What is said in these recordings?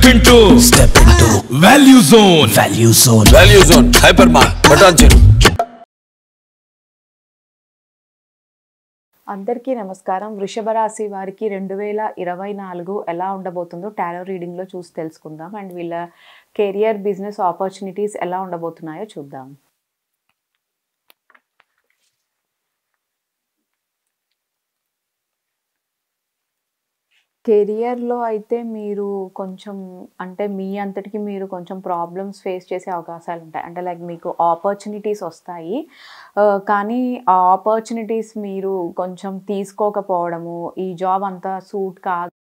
Step into step into value zone value zone value zone hyper mart Patancheru అందరికీ నమస్కారం వృషభ రాశి వారికి రెండు వేల ఇరవై నాలుగు ఎలా ఉండబోతుందో టారో రీడింగ్లో చూసి తెలుసుకుందాం అండ్ వీళ్ళ కెరియర్ బిజినెస్ ఆపర్చునిటీస్ ఎలా ఉండబోతున్నాయో చూద్దాం కెరియర్‌లో అయితే మీరు కొంచెం అంటే మీ అంతటికి మీరు కొంచెం ప్రాబ్లమ్స్ ఫేస్ చేసే అవకాశాలు ఉంటాయి అంటే లైక్ మీకు ఆపర్చునిటీస్ వస్తాయి కానీ ఆ ఆపర్చునిటీస్ మీరు కొంచెం తీసుకోకపోవడము, ఈ జాబ్ అంతా సూట్ కాదు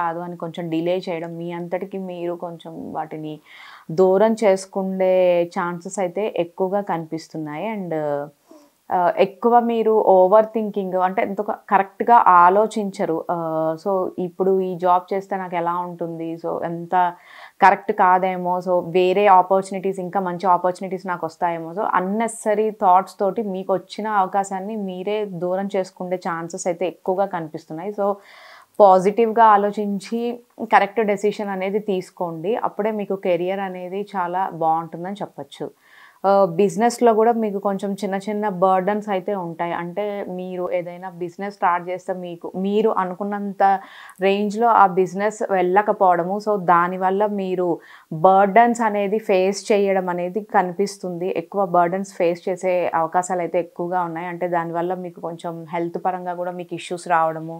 కాదు అని కొంచెం డిలే చేయడం, మీ అంతటికి మీరు కొంచెం వాటిని దూరం చేసుకుండే ఛాన్సెస్ అయితే ఎక్కువగా కనిపిస్తున్నాయి. అండ్ ఎక్కువ మీరు ఓవర్ థింకింగ్ అంటే ఎంతో కరెక్ట్గా ఆలోచించరు సో ఇప్పుడు ఈ జాబ్ చేస్తే నాకు ఎలా ఉంటుంది సో ఎంత కరెక్ట్ కాదేమో సో వేరే ఆపర్చునిటీస్ ఇంకా మంచి ఆపర్చునిటీస్ నాకు వస్తాయేమో సో అన్నెసరీ థాట్స్ తోటి మీకు వచ్చిన అవకాశాన్ని మీరే దూరం చేసుకునే ఛాన్సెస్ అయితే ఎక్కువగా కనిపిస్తున్నాయి సో పాజిటివ్గా ఆలోచించి కరెక్ట్ డెసిషన్ అనేది తీసుకోండి అప్పుడే మీకు కెరియర్ అనేది చాలా బాగుంటుందని చెప్పచ్చు బిజినెస్లో కూడా మీకు కొంచెం చిన్న చిన్న బర్డన్స్ అయితే ఉంటాయి అంటే మీరు ఏదైనా బిజినెస్ స్టార్ట్ చేస్తే మీకు మీరు అనుకున్నంత రేంజ్లో ఆ బిజినెస్ వెళ్ళకపోవడము సో దానివల్ల మీరు బర్డన్స్ అనేది ఫేస్ చేయడం అనేది కనిపిస్తుంది ఎక్కువ బర్డన్స్ ఫేస్ చేసే అవకాశాలు అయితే ఎక్కువగా ఉన్నాయి అంటే దానివల్ల మీకు కొంచెం హెల్త్ పరంగా కూడా మీకు ఇష్యూస్ రావడము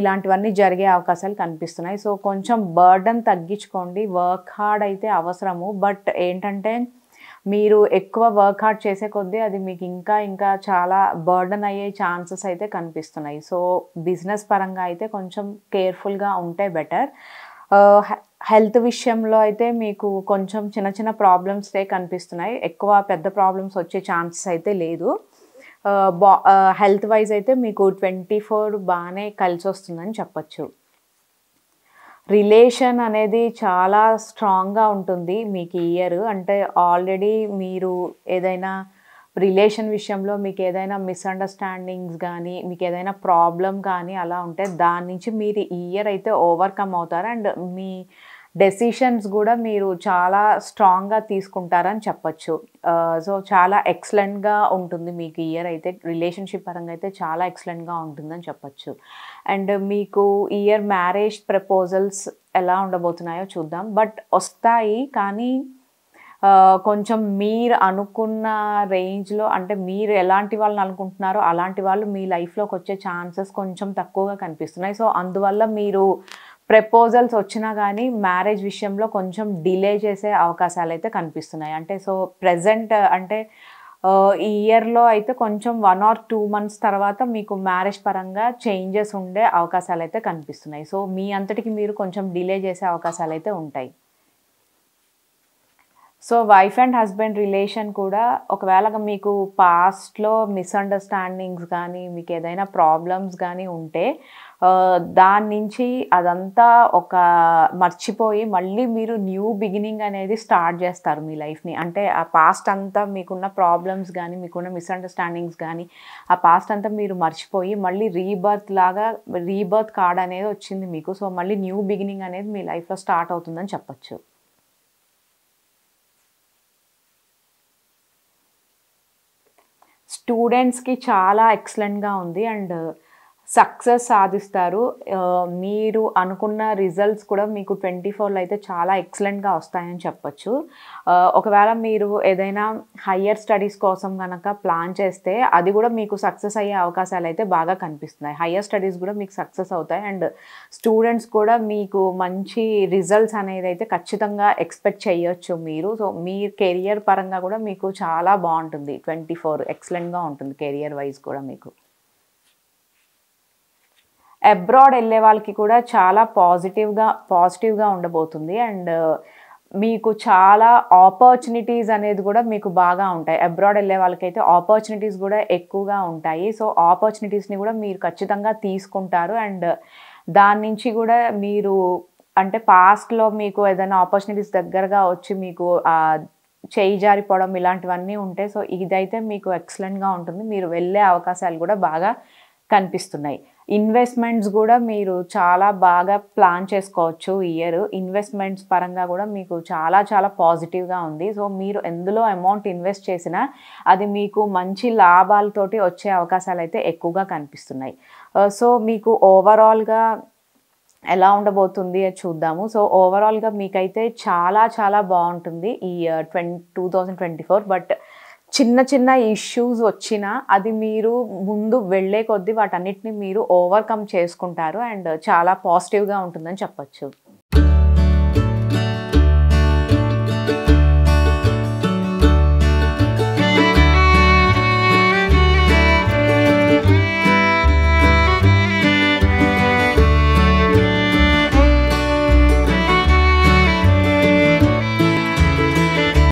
ఇలాంటివన్నీ జరిగే అవకాశాలు కనిపిస్తున్నాయి సో కొంచెం బర్డన్ తగ్గించుకోండి వర్క్ హార్డ్ అయితే అవసరము బట్ ఏంటంటే మీరు ఎక్కువ వర్క్అవుట్ చేసే కొద్దీ అది మీకు ఇంకా ఇంకా చాలా బర్డన్ అయ్యే ఛాన్సెస్ అయితే కనిపిస్తున్నాయి సో బిజినెస్ పరంగా అయితే కొంచెం కేర్ఫుల్గా ఉంటే బెటర్ హెల్త్ uh, విషయంలో అయితే మీకు కొంచెం చిన్న చిన్న ప్రాబ్లమ్స్ అయితే కనిపిస్తున్నాయి ఎక్కువ పెద్ద ప్రాబ్లమ్స్ వచ్చే ఛాన్సెస్ అయితే లేదు బా హెల్త్ వైజ్ అయితే మీకు ట్వంటీ ఫోర్ బాగానే కలిసి వస్తుందని చెప్పచ్చు రిలేషన్ అనేది చాలా స్ట్రాంగ్గా ఉంటుంది మీకు ఇయర్ అంటే ఆల్రెడీ మీరు ఏదైనా రిలేషన్ విషయంలో మీకు ఏదైనా మిస్అండర్స్టాండింగ్స్ కానీ మీకు ఏదైనా ప్రాబ్లం కానీ అలా ఉంటే దాని నుంచి మీరు ఈ ఇయర్ అయితే ఓవర్కమ్ అవుతారు అండ్ మీ డెసిషన్స్ కూడా మీరు చాలా స్ట్రాంగ్గా తీసుకుంటారని చెప్పచ్చు సో చాలా ఎక్సలెంట్గా ఉంటుంది మీకు ఇయర్ అయితే రిలేషన్షిప్ పరంగా అయితే చాలా ఎక్సలెంట్గా ఉంటుందని చెప్పచ్చు అండ్ మీకు ఇయర్ మ్యారేజ్ ప్రపోజల్స్ ఎలా ఉండబోతున్నాయో చూద్దాం బట్ వస్తాయి కానీ కొంచెం మీరు అనుకున్న రేంజ్లో అంటే మీరు ఎలాంటి వాళ్ళని అనుకుంటున్నారో అలాంటి వాళ్ళు మీ లైఫ్లోకి వచ్చే ఛాన్సెస్ కొంచెం తక్కువగా కనిపిస్తున్నాయి సో అందువల్ల మీరు ప్రపోజల్స్ వచ్చినా కానీ మ్యారేజ్ విషయంలో కొంచెం డిలే చేసే అవకాశాలు అయితే కనిపిస్తున్నాయి అంటే సో ప్రజెంట్ అంటే ఈ ఇయర్లో అయితే కొంచెం వన్ ఆర్ టూ మంత్స్ తర్వాత మీకు మ్యారేజ్ పరంగా చేంజెస్ ఉండే అవకాశాలు అయితే కనిపిస్తున్నాయి సో మీ అంతటికి మీరు కొంచెం డిలే చేసే అవకాశాలు అయితే ఉంటాయి so wife and husband relation కూడా ఒకవేళ మీకు పాస్ట్లో మిస్అండర్స్టాండింగ్స్ కానీ మీకు ఏదైనా ప్రాబ్లమ్స్ కానీ ఉంటే దాని నుంచి అదంతా ఒక మర్చిపోయి మళ్ళీ మీరు న్యూ బిగినింగ్ అనేది స్టార్ట్ చేస్తారు మీ లైఫ్ని అంటే ఆ పాస్ట్ అంతా మీకున్న ప్రాబ్లమ్స్ కానీ మీకున్న మిస్అండర్స్టాండింగ్స్ కానీ ఆ పాస్ట్ అంతా మీరు మర్చిపోయి మళ్ళీ రీబర్త్ లాగా రీబర్త్ కార్డ్ అనేది వచ్చింది మీకు సో మళ్ళీ న్యూ బిగినింగ్ అనేది మీ లైఫ్లో స్టార్ట్ అవుతుందని చెప్పచ్చు స్టూడెంట్స్కి చాలా ఎక్సలెంట్గా ఉంది అండ్ సక్సెస్ సాధిస్తారు మీరు అనుకున్న రిజల్ట్స్ కూడా మీకు ట్వంటీ ఫోర్లో అయితే చాలా ఎక్సలెంట్గా వస్తాయని చెప్పచ్చు ఒకవేళ మీరు ఏదైనా హయ్యర్ స్టడీస్ కోసం కనుక ప్లాన్ చేస్తే అది కూడా మీకు సక్సెస్ అయ్యే అవకాశాలు అయితే బాగా కనిపిస్తున్నాయి హయ్యర్ స్టడీస్ కూడా మీకు సక్సెస్ అవుతాయి అండ్ స్టూడెంట్స్ కూడా మీకు మంచి రిజల్ట్స్ అనేది అయితే ఖచ్చితంగా ఎక్స్పెక్ట్ చేయొచ్చు మీరు సో మీ కెరియర్ పరంగా కూడా మీకు చాలా బాగుంటుంది ట్వంటీ ఫోర్ ఎక్సలెంట్గా ఉంటుంది కెరియర్ వైజ్ కూడా మీకు అబ్రాడ్ వెళ్ళే వాళ్ళకి కూడా చాలా పాజిటివ్గా పాజిటివ్గా ఉండబోతుంది అండ్ uh, మీకు చాలా ఆపర్చునిటీస్ అనేది కూడా మీకు బాగా ఉంటాయి అబ్రాడ్ వెళ్ళే వాళ్ళకైతే ఆపర్చునిటీస్ కూడా ఎక్కువగా ఉంటాయి సో ఆపర్చునిటీస్ని కూడా మీరు ఖచ్చితంగా తీసుకుంటారు అండ్ దాని నుంచి కూడా మీరు అంటే పాస్ట్లో మీకు ఏదైనా ఆపర్చునిటీస్ దగ్గరగా వచ్చి మీకు చేయి జారిపోవడం ఇలాంటివన్నీ ఉంటాయి సో ఇదైతే మీకు ఎక్సలెంట్గా ఉంటుంది మీరు వెళ్ళే అవకాశాలు కూడా బాగా కనిపిస్తున్నాయి ఇన్వెస్ట్మెంట్స్ కూడా మీరు చాలా బాగా ప్లాన్ చేసుకోవచ్చు ఇయర్ ఇన్వెస్ట్మెంట్స్ పరంగా కూడా మీకు చాలా చాలా పాజిటివ్గా ఉంది సో మీరు ఎందులో అమౌంట్ ఇన్వెస్ట్ చేసినా అది మీకు మంచి లాభాలతోటి వచ్చే అవకాశాలు అయితే ఎక్కువగా కనిపిస్తున్నాయి సో మీకు ఓవరాల్గా ఎలా ఉండబోతుంది అది చూద్దాము సో ఓవరాల్గా మీకైతే చాలా చాలా బాగుంటుంది ఈ twenty two thousand twenty four but చిన్న చిన్న ఇష్యూస్ వచ్చినా అది మీరు ముందు వెళ్ళే కొద్దీ వాటన్నిటిని మీరు ఓవర్కమ్ చేసుకుంటారు అండ్ చాలా పాజిటివ్గా ఉంటుందని చెప్పచ్చు